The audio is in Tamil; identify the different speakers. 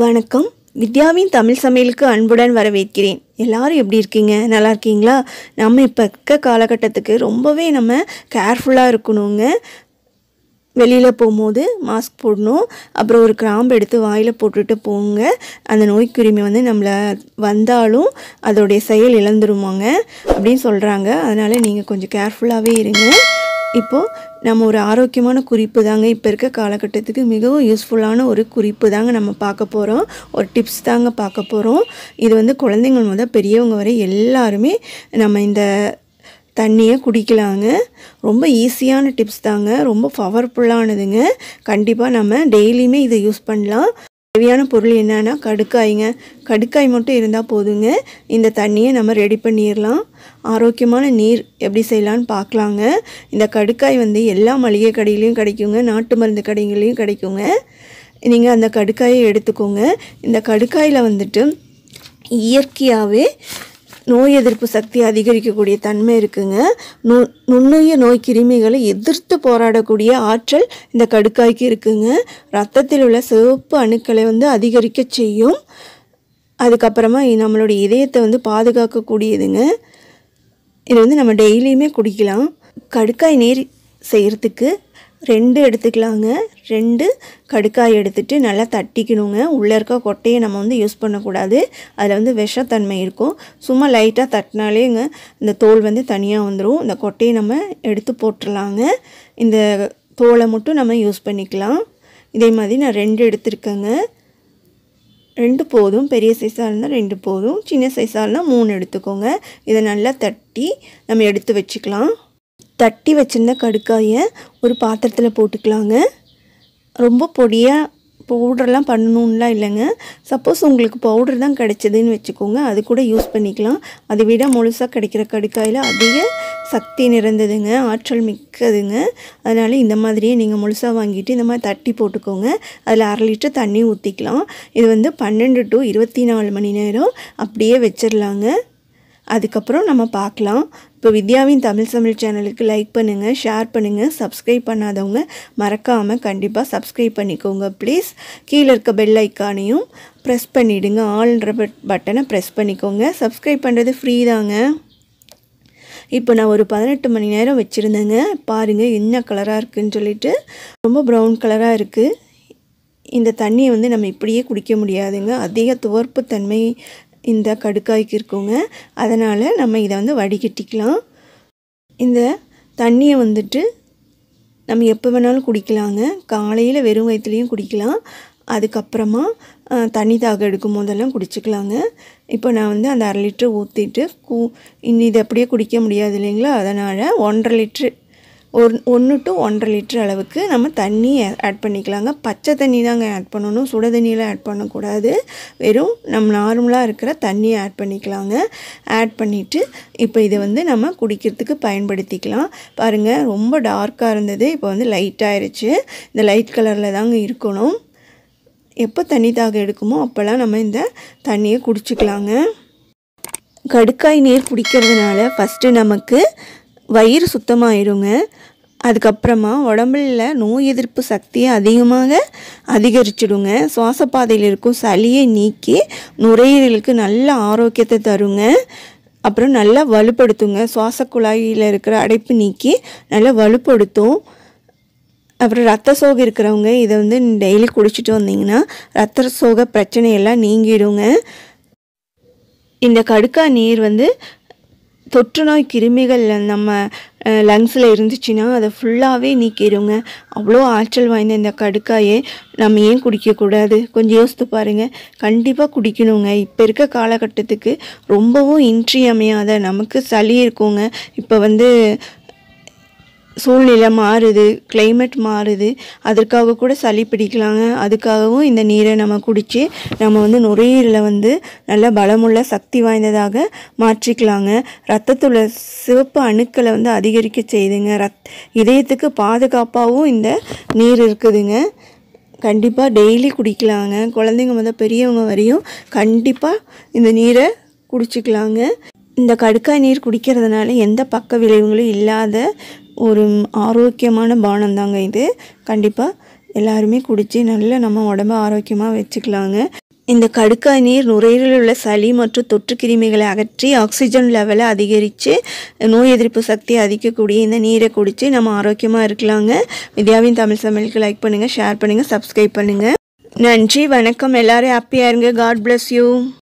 Speaker 1: வணக்கம் வித்யாவின் தமிழ் சமையலுக்கு அன்புடன் வரவேற்கிறேன் எல்லாரும் எப்படி இருக்கீங்க நல்லா இருக்கீங்களா நம்ம இப்போ இருக்க காலகட்டத்துக்கு ரொம்பவே நம்ம கேர்ஃபுல்லாக இருக்கணுங்க வெளியில் போகும்போது மாஸ்க் போடணும் அப்புறம் ஒரு கிராம்பு எடுத்து வாயில் போட்டுட்டு போங்க அந்த நோய்க்குரிமை வந்து நம்மளை வந்தாலும் அதோடைய செயல் இழந்துருமாங்க அப்படின்னு சொல்கிறாங்க அதனால் நீங்கள் கொஞ்சம் கேர்ஃபுல்லாகவே இருங்க இப்போது நம்ம ஒரு ஆரோக்கியமான குறிப்பு தாங்க இப்போ இருக்க காலகட்டத்துக்கு மிகவும் யூஸ்ஃபுல்லான ஒரு குறிப்பு தாங்க நம்ம பார்க்க போகிறோம் ஒரு டிப்ஸ் தாங்க பார்க்க போகிறோம் இது வந்து குழந்தைங்க முதல் பெரியவங்க வரை எல்லாருமே நம்ம இந்த தண்ணியை குடிக்கலாங்க ரொம்ப ஈஸியான டிப்ஸ் தாங்க ரொம்ப பவர்ஃபுல்லானதுங்க கண்டிப்பாக நம்ம டெய்லியுமே இதை யூஸ் பண்ணலாம் தேவையான பொருள் என்னென்னா கடுக்காய்ங்க கடுக்காய் மட்டும் இருந்தால் போதுங்க இந்த தண்ணியை நம்ம ரெடி பண்ணிடலாம் ஆரோக்கியமான நீர் எப்படி செய்யலான்னு பார்க்கலாங்க இந்த கடுக்காய் வந்து எல்லா மளிகை கடையிலையும் கிடைக்குங்க நாட்டு மருந்து கடைகளையும் கிடைக்குங்க நீங்கள் அந்த கடுக்காயை எடுத்துக்கோங்க இந்த கடுக்காயில் வந்துட்டு இயற்கையாகவே நோய் எதிர்ப்பு சக்தி அதிகரிக்கக்கூடிய தன்மை இருக்குங்க நு நுண்ணுய நோய் கிருமிகளை எதிர்த்து போராடக்கூடிய ஆற்றல் இந்த கடுக்காய்க்கு இருக்குங்க ரத்தத்தில் உள்ள சிவப்பு அணுக்களை வந்து அதிகரிக்க செய்யும் அதுக்கப்புறமா நம்மளுடைய இதயத்தை வந்து பாதுகாக்கக்கூடியதுங்க இது வந்து நம்ம டெய்லியுமே குடிக்கலாம் கடுக்காய் நீர் செய்கிறதுக்கு ரெண்டு எடுத்துக்கலாங்க ரெண்டு கடுக்காய் எடுத்துகிட்டு நல்லா தட்டிக்கணுங்க உள்ளே இருக்க கொட்டையை நம்ம வந்து யூஸ் பண்ணக்கூடாது அதில் வந்து விஷத்தன்மை இருக்கும் சும்மா லைட்டாக தட்டினாலேங்க இந்த தோல் வந்து தனியாக வந்துடும் இந்த கொட்டையை நம்ம எடுத்து போட்டுடலாங்க இந்த தோலை மட்டும் நம்ம யூஸ் பண்ணிக்கலாம் இதே மாதிரி நான் ரெண்டு எடுத்திருக்கேங்க ரெண்டு போதும் பெரிய சைஸாக இருந்தால் ரெண்டு போதும் சின்ன சைஸாக இருந்தால் மூணு எடுத்துக்கோங்க இதை நல்லா தட்டி நம்ம எடுத்து வச்சுக்கலாம் தட்டி வச்சுருந்த கடுக்காயை ஒரு பாத்திரத்தில் போட்டுக்கலாங்க ரொம்ப பொடியாக பவுடர்லாம் பண்ணணும்லாம் இல்லைங்க சப்போஸ் உங்களுக்கு பவுடர் தான் கிடைச்சதுன்னு வச்சுக்கோங்க அது கூட யூஸ் பண்ணிக்கலாம் அதை விட முழுசாக கிடைக்கிற கடுக்காயில் அதிக சக்தி நிறைந்ததுங்க ஆற்றல் மிக்கதுங்க அதனால் இந்த மாதிரியே நீங்கள் முழுசாக வாங்கிட்டு இந்த மாதிரி தட்டி போட்டுக்கோங்க அதில் அரை லிட்டர் தண்ணி ஊற்றிக்கலாம் இது வந்து பன்னெண்டு டு இருபத்தி நாலு மணி நேரம் அப்படியே வச்சிடலாங்க அதுக்கப்புறம் நம்ம பார்க்கலாம் ஸோ வித்யாவின் தமிழ் தமிழ் சேனலுக்கு லைக் பண்ணுங்கள் ஷேர் பண்ணுங்கள் சப்ஸ்கிரைப் பண்ணாதவங்க மறக்காமல் கண்டிப்பாக சப்ஸ்கிரைப் பண்ணிக்கோங்க ப்ளீஸ் கீழே இருக்க பெல் ஐக்கானையும் ப்ரெஸ் பண்ணிவிடுங்க ஆல்ன்ற பட்டனை ப்ரெஸ் பண்ணிக்கோங்க சப்ஸ்கிரைப் பண்ணுறது ஃப்ரீ தாங்க இப்போ நான் ஒரு பதினெட்டு மணி நேரம் வச்சுருந்தேங்க பாருங்கள் என்ன கலராக இருக்குதுன்னு சொல்லிட்டு ரொம்ப ப்ரௌன் கலராக இருக்குது இந்த தண்ணியை வந்து நம்ம இப்படியே குடிக்க முடியாதுங்க அதிக துவர்ப்பு தன்மை இந்த கடுக்காய்க்கு இருக்குங்க அதனால் நம்ம இதை வந்து வடிகட்டிக்கலாம் இந்த தண்ணியை வந்துட்டு நம்ம எப்போ வேணாலும் குடிக்கலாங்க காலையில் வெறும் வயிற்றுலேயும் குடிக்கலாம் அதுக்கப்புறமா தண்ணி தாக எடுக்கும் போதெல்லாம் குடிச்சிக்கலாங்க இப்போ நான் வந்து அந்த அரை லிட்டரை ஊற்றிட்டு கூ இன்னும் இது அப்படியே குடிக்க முடியாது இல்லைங்களா அதனால் ஒன்றரை லிட்ரு ஒரு ஒன்று டு ஒன்றரை லிட்டர் அளவுக்கு நம்ம தண்ணி ஆட் பண்ணிக்கலாங்க பச்சை தண்ணி தாங்க ஆட் பண்ணணும் சுட தண்ணியெலாம் ஆட் பண்ணக்கூடாது வெறும் நம்ம நார்மலாக இருக்கிற தண்ணியை ஆட் பண்ணிக்கலாங்க ஆட் பண்ணிவிட்டு இப்போ இதை வந்து நம்ம குடிக்கிறதுக்கு பயன்படுத்திக்கலாம் பாருங்கள் ரொம்ப டார்க்காக இருந்தது இப்போ வந்து லைட் இந்த லைட் கலரில் தாங்க இருக்கணும் எப்போ தண்ணி தாக எடுக்குமோ அப்போல்லாம் நம்ம இந்த தண்ணியை குடிச்சிக்கலாங்க கடுக்காய் நீர் குடிக்கிறதுனால ஃபஸ்ட்டு நமக்கு வயிறு சுத்தமாயிருங்க அதுக்கப்புறமா உடம்புல நோய் எதிர்ப்பு சக்தியை அதிகமாக அதிகரிச்சிடுங்க சுவாச பாதையில் இருக்கும் சளியை நீக்கி நுரையீரலுக்கு நல்ல ஆரோக்கியத்தை தருங்க அப்புறம் நல்லா வலுப்படுத்துங்க சுவாச குழாயில் இருக்கிற அடைப்பு நீக்கி நல்லா வலுப்படுத்தும் அப்புறம் ரத்த சோகை இருக்கிறவங்க இதை வந்து டெய்லி குடிச்சிட்டு வந்தீங்கன்னா ரத்த சோக பிரச்சனையெல்லாம் நீங்கிடுங்க இந்த கடுக்கா நீர் வந்து தொற்றுநோய் கிருமிகள் நம்ம லங்ஸில் இருந்துச்சுன்னா அதை ஃபுல்லாகவே நீக்கிடுங்க அவ்வளோ ஆற்றல் வாய்ந்த இந்த கடுக்காயை நம்ம ஏன் குடிக்கக்கூடாது கொஞ்சம் யோசித்து பாருங்கள் கண்டிப்பாக குடிக்கணுங்க இப்போ இருக்க காலகட்டத்துக்கு ரொம்பவும் இன்றியமையாத நமக்கு சளி இருக்குங்க இப்போ வந்து சூழ்நிலை மாறுது கிளைமேட் மாறுது அதற்காக கூட சளி பிடிக்கலாங்க அதுக்காகவும் இந்த நீரை நம்ம குடித்து நம்ம வந்து நுரையீரலை வந்து நல்ல பலமுள்ள சக்தி வாய்ந்ததாக மாற்றிக்கலாங்க ரத்தத்தில் சிவப்பு அணுக்களை வந்து அதிகரிக்க செய்துங்க ரத் இதயத்துக்கு பாதுகாப்பாகவும் இந்த நீர் இருக்குதுங்க கண்டிப்பாக டெய்லி குடிக்கலாங்க குழந்தைங்க முதல் பெரியவங்க வரையும் கண்டிப்பாக இந்த நீரை குடிச்சிக்கலாங்க இந்த கடுக்காய் நீர் குடிக்கிறதுனால எந்த பக்க விளைவுகளும் இல்லாத ஒரு ஆரோக்கியமான பானந்தாங்க இது கண்டிப்பாக எல்லாருமே குடித்து நல்ல நம்ம உடம்ப ஆரோக்கியமாக வச்சுக்கலாங்க இந்த கடுக்காய் நீர் நுரையீரலில் உள்ள சளி மற்றும் தொற்று கிருமிகளை அகற்றி ஆக்சிஜன் லெவலை அதிகரித்து நோய் எதிர்ப்பு சக்தியை அதிக்கக்கூடிய இந்த நீரை குடித்து நம்ம ஆரோக்கியமாக இருக்கலாங்க வித்யாவின் தமிழ் சமையலுக்கு லைக் பண்ணுங்கள் ஷேர் பண்ணுங்கள் சப்ஸ்கிரைப் பண்ணுங்கள் நன்றி வணக்கம் எல்லாரும் ஹாப்பியாக இருங்க காட் பிளஸ் யூ